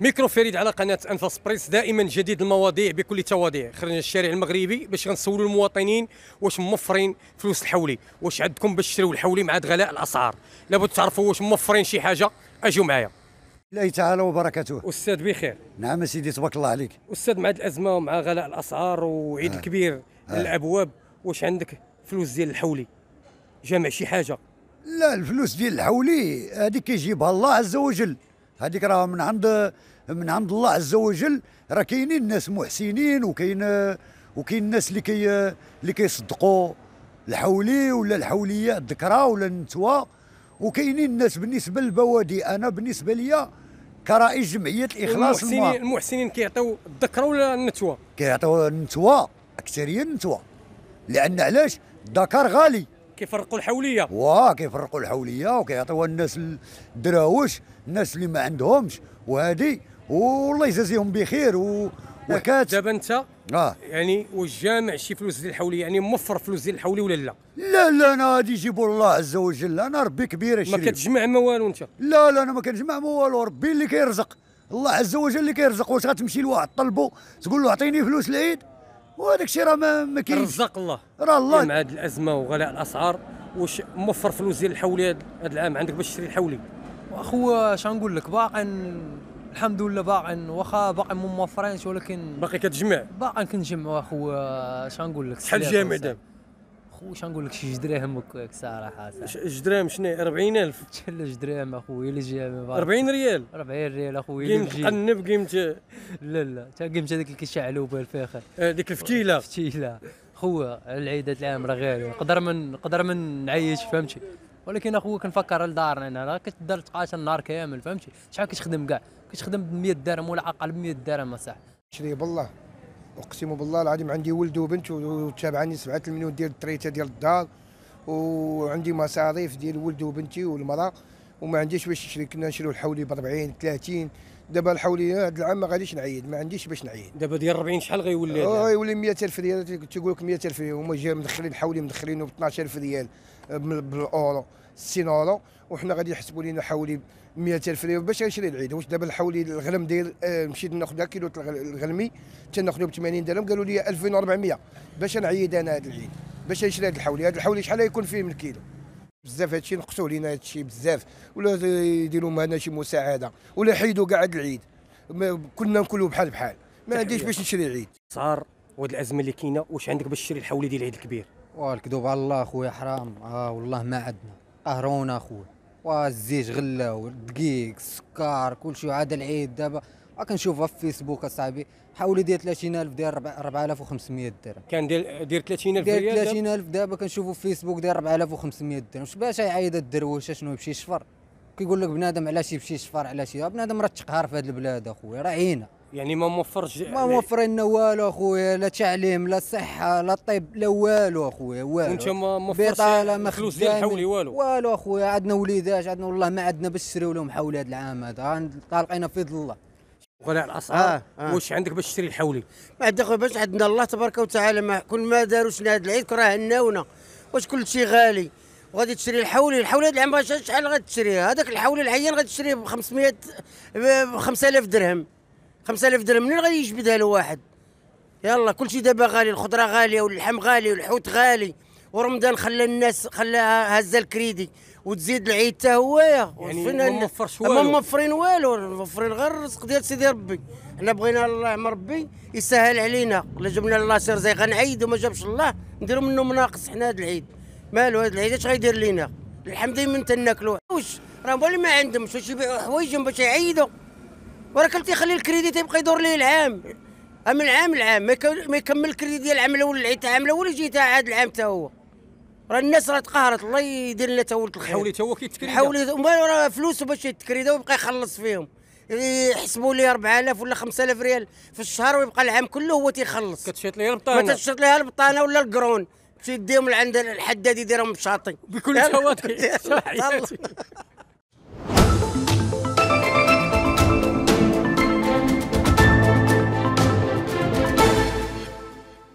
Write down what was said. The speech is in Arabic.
ميكرو فريد على قناه انفاس بريس دائما جديد المواضيع بكل تواضيع خرجنا الشارع المغربي باش غنسولوا المواطنين واش موفرين فلوس الحولي واش عندكم باش تشريو الحولي مع غلاء الاسعار لابد تعرفوا واش موفرين شي حاجه اجوا معايا الله تعالى وبركاته استاذ بخير نعم سيدي تبارك الله عليك استاذ مع هذه الازمه ومع غلاء الاسعار وعيد آه. الكبير آه. الابواب واش عندك فلوس ديال الحولي جمع شي حاجه لا الفلوس ديال الحولي هذيك كيجيبها الله عز وجل هذيك راه من عند من عند الله عز وجل راه كاينين ناس محسنين وكاين وكاين الناس اللي كي اللي كيصدقوا الحولي ولا الحوليه الذكرى ولا النتوى وكاينين الناس بالنسبه للبوادي انا بالنسبه ليا كرئيس جمعيه الاخلاص المحسنين المحسنين كيعطيو الذكرى ولا النتوى كيعطيو النتوى اكثريه النتوى لان علاش الذكر غالي كيفرقوا الحوليه واه كيفرقوا الحوليه وكيعطيوها الناس الدراوش الناس اللي ما عندهمش وهذه والله يجازيهم بخير و... وكات دابا انت اه يعني والجامع شي فلوس ديال الحولي يعني موفر فلوس ديال الحولي ولا لا؟ لا لا انا غادي يجيبوا الله عز وجل انا ربي كبير ما كتجمع ما والو انت لا لا انا ما كنجمع ما والو ربي اللي كيرزق الله عز وجل اللي كيرزق واش غتمشي لواحد طلبو تقول له اعطيني فلوس العيد وهذاك الشيء راه ما, ما كاينش رزق الله راه الله مع هذه الازمه وغلاء الاسعار واش موفر فلوس ديال الحولي هذا العام عندك باش تشري الحولي واخويا اش غنقول لك باقي الحمد لله باقي واخا باقي مو موفرينش ولكن باقي كتجمع باقي كنجمعوا اخويا آه، نقول لك شحال جامع دابا خو نقول لك شي دراهم هكاك صراحه جوج دراهم شنو 40000 حتى جوج دراهم اخويا اللي جامع 40 ريال 40 ريال اخويا قيمة قنب قيمته لا لا تا قيمته هذيك اللي كيشعلوا بها الفاخر آه، ديك الفتيلة الفتيلة خويا العيد هذا العام راه غالي نقدر من نقدر من نعيش فهمتي ولكن اخويا كنفكر لدارنا هنا راه كتدار تقاش النهار كامل فهمتي شحال كتخدم كاع كتخدم ب 100 درهم ولا اقل ب 100 درهم اصاحبي شري بالله اقسم بالله العظيم عندي ولد وبنت وتابعني سبعه المليون ديال التريته ديال الدار وعندي مصاريف ديال ولد وبنتي والمراه وما عنديش باش نشري كنا نشريو الحولي ب 40 30 دابا الحوليه هذا العام ما غاديش نعيد ما عنديش باش نعيد دابا ديال 40 شحال غيولي هذا يولي 100000 ريال تيقول لك 100000 ريال هما جا مدخلين حولي مدخلينه ب 12000 ريال آه، بالاورو 60 اورو وحنا غادي يحسبوا لنا حولي 100000 ريال باش غنشري العيد واش دابا الحولي الغنم داير آه، مشيت ناخذ كيلو الغنمي تناخذو ب 80 درهم قالوا لي 2400 باش نعيد انا هذا العيد باش نشري هذا الحولي هذا الحولي شحال يكون فيه من كيلو بزاف هادشي نقصوا لينا هادشي بزاف ولا يديروا معنا شي مساعده ولا يحيدوا كاع العيد كنا نكلوا بحال بحال ما عنديش باش نشري عيد صار وهاد الازمه اللي كاينه واش عندك باش تشري الحولي ديال العيد الكبير والكذوب على الله اخويا حرام اه والله ما عندنا قهرونا اخويا والزيت غلا والدقيق السكر كلشي عاد العيد دابا كنشوفها في فيسبوك اصاحبي حاولي دير 30000 ديال 4500 درهم كندير دير 30000 ديال 30000 دابا كنشوفوا في فيسبوك داير 4500 درهم باش يعيط الدرويش شنو يمشي يشفر كيقول لك بنادم علاش يمشي يشفر على شي بنادم راه تقهر في هذه البلاد اخويا راه عينا يعني ما موفرش ما موفر لنا والو اخويا لا تعليم لا صحه لا طب لا والو اخويا والو وانت ما موفرش الفلوس ديال حولي والو والو اخويا عندنا وليدات عندنا والله ما عندنا باش نشريو لهم حولي هذا العام هذا طالقينا في ظل الله غلاء الاسعار آه آه. واش عندك باش تشري الحولي ما عندك باش عندنا الله تبارك وتعالى ما كل ما داروش هذا العيد راه هناونا واش كلشي غالي وغادي تشري الحولي الحولي هذا العام شحال غادي هذاك الحولي العيان غادي تشريه ب 500 ب 5000 درهم 5000 درهم منين غادي يجبدها له واحد كل كلشي دابا غالي الخضره غاليه واللحم غالي والحوت غالي ورمضان خلى الناس خلاها هز الكريدي وتزيد العيد حتى هوايا يعني ما موفرش والو ما موفرين والو موفرين غير الرزق ديال سيدي ربي حنا بغينا الله من ربي يسهل علينا الا جبنا الله سير زي غنعيد وما جابش الله نديرو منه مناقص حنا هذا العيد مالو هذا العيد اش غيدير لينا الحمد لله من تناكلو واش راه اللي ما عندهمش واش يبيعوا حوايجهم باش يعيدوا وراه كان تيخلي الكريدي تيبقى يدور ليه العام من العام العام ما يكمل الكريدي ديال العام الاول اللي عيتها العام الاول يجي تاع هذا العام تا هو راه الناس راه تقهرت الله يدير لنا تا ولد الخير حولي تا هو كيتكريدا حولي راه فلوس باش يتكريدا ويبقى يخلص فيهم يحسبوا لي 4000 ولا 5000 ريال في الشهر ويبقى العام كله هو تيخلص كتشيط ليه البطانه ما تشيط ليها البطانه ولا الكرون تيديهم لعند الحداد يديرهم بشاطي بكل تواتر